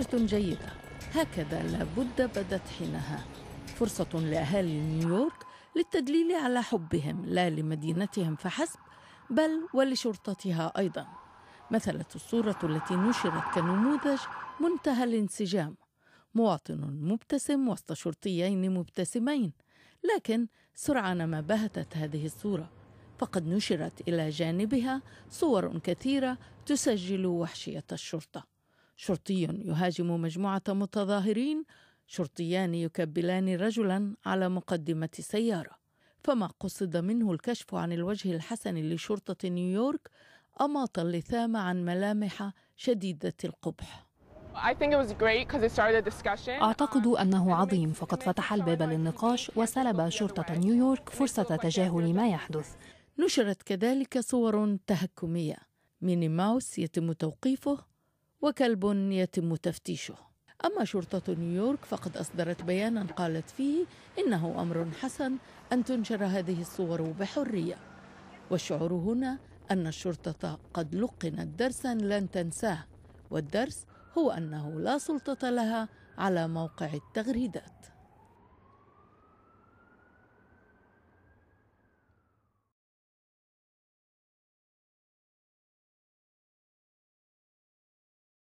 فكرة جيدة هكذا لابد بدت حينها فرصة لأهالي نيويورك للتدليل على حبهم لا لمدينتهم فحسب بل ولشرطتها أيضا مثلت الصورة التي نشرت كنموذج منتهى الانسجام مواطن مبتسم وسط شرطيين مبتسمين لكن سرعان ما بهتت هذه الصورة فقد نشرت إلى جانبها صور كثيرة تسجل وحشية الشرطة شرطي يهاجم مجموعة متظاهرين شرطيان يكبلان رجلا على مقدمة سيارة فما قصد منه الكشف عن الوجه الحسن لشرطة نيويورك أماط اللثام عن ملامح شديدة القبح أعتقد أنه عظيم فقد فتح الباب للنقاش وسلب شرطة نيويورك فرصة تجاهل ما يحدث نشرت كذلك صور تهكمية ميني ماوس يتم توقيفه وكلب يتم تفتيشه أما شرطة نيويورك فقد أصدرت بيانا قالت فيه إنه أمر حسن أن تنشر هذه الصور بحرية والشعور هنا أن الشرطة قد لقنت درسا لن تنساه والدرس هو أنه لا سلطة لها على موقع التغريدات